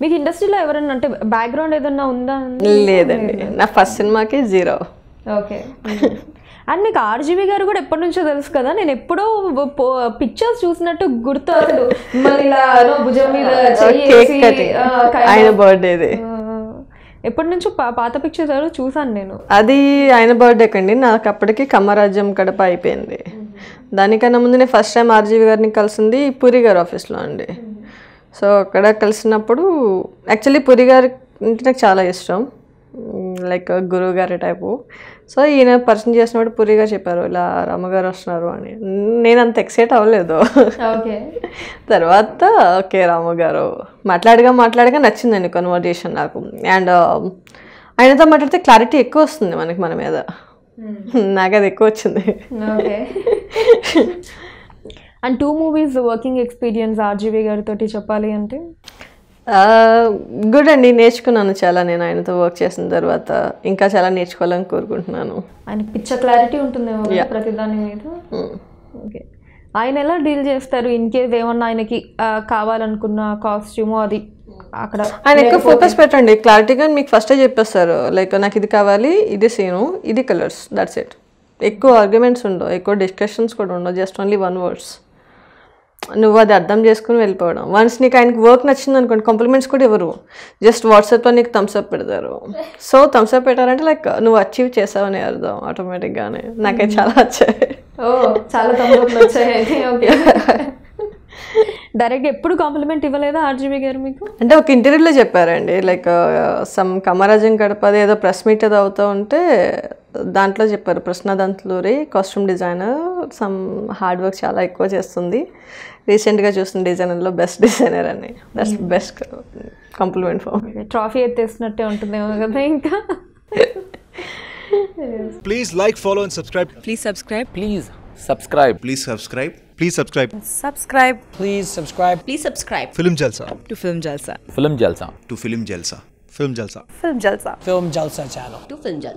మీకు ఇండస్ట్రీలో ఎవరైనా అంటే బ్యాక్గ్రౌండ్ ఏదన్నా ఉందా లేదండి నా ఫస్ట్ సినిమాకి జీరో ఓకే అండ్ మీకు ఆర్జీవి గారు కూడా ఎప్పటి నుంచో తెలుసు కదా నేను ఎప్పుడో పిక్చర్స్ చూసినట్టు గుర్తు అసలు భుజం మీద ఆయన బర్త్డేది ఎప్పటి నుంచో పాత పిక్చర్ ఎవరో చూసాను నేను అది ఆయన బర్త్డే కండి నాకు అప్పటికి కమ్మరాజ్యం కడప అయిపోయింది దానికన్నా ముందు నేను ఫస్ట్ టైం ఆర్జీవి గారిని కలిసింది పూరి గారి ఆఫీస్లో అండి సో అక్కడ కలిసినప్పుడు యాక్చువల్లీ పూరి గారి అంటే నాకు చాలా ఇష్టం లైక్ గురువు గారి టైపు సో ఈయన పర్సన్ చేసినప్పుడు గారు చెప్పారు ఇలా రామగారు వస్తున్నారు అని నేను అంత ఎక్సైట్ అవ్వలేదు తర్వాత ఓకే రామగారు మాట్లాడగా మాట్లాడగా నచ్చిందండి కన్వర్జేషన్ నాకు అండ్ um, ఆయనతో మాట్లాడితే క్లారిటీ ఎక్కువ వస్తుంది మనకి మన మీద hmm. నాకు అది ఎక్కువ వచ్చింది and two movies working experience RGV గారితో చెప్పాలి అంటే గుడ్ అండి నేర్చుకున్నాను చాలా నేను ఆయనతో వర్క్ చేసిన తర్వాత ఇంకా చాలా నేర్చుకోవాలని కోరుకుంటున్నాను ఆయన పిచ్చ క్లారిటీ ఉంటుంది ప్రతిదాని మీద hmm. ఆయన ఎలా డీల్ చేస్తారు ఇన్ కేస్ ఏమన్నా ఆయనకి కావాలనుకున్న కాస్ట్యూమ్ అది అక్కడ ఆయన ఎక్కువ ఫోకస్ పెట్టండి క్లారిటీగా మీకు ఫస్టే చెప్పేస్తారు లైక్ నాకు ఇది కావాలి ఇది సేను ఇది కలర్స్ దట్స్ ఇట్ ఎక్కువ ఆర్గ్యుమెంట్స్ ఉండవు ఎక్కువ డిస్కషన్స్ కూడా ఉండవు జస్ట్ ఓన్లీ వన్ వర్డ్స్ నువ్వు అది అర్థం చేసుకుని వెళ్ళిపోవడం వన్స్ నీకు ఆయనకి వర్క్ నచ్చింది అనుకోండి కాంప్లిమెంట్స్ కూడా ఇవ్వరు జస్ట్ వాట్సాప్లో నీకు థమ్స్అప్ పెడతారు సో థమ్స్అప్ పెట్టారంటే లైక్ నువ్వు అచీవ్ చేసావని అర్థం ఆటోమేటిక్గానే నాకైతే చాలా వచ్చాయి ఓ చాలా ఓకే డైరెక్ట్ ఎప్పుడు కాంప్లిమెంట్ ఇవ్వలేదా ఆర్జీబీ గారు మీకు అంటే ఒక ఇంటర్వ్యూలో చెప్పారండి లైక్ సమ్ uh, కమరాజం గడపది ఏదో ప్రెస్ మీట్ ఏదో అవుతూ ఉంటే దాంట్లో చెప్పారు Krishna Dantaluri costume designer some hard work చాలా ఎక్కువ చేస్తుంది రీసెంట్గా చూసిన డిజైనర్లో బెస్ట్ డిజైనర్ అని that's best compliment for trophy ఎత్తేసినట్టే ఉంటుందేమో కదా ఇంకా Please like, follow and subscribe. Please subscribe. Please subscribe. Please subscribe. Please subscribe. Subscribe. Please subscribe. Please subscribe. Film Jalsa. To Film Jalsa. Film Jalsa. To Film Jalsa. Film Jalsa. Film Jalsa. Film Jalsa channel. To Film Jalsa.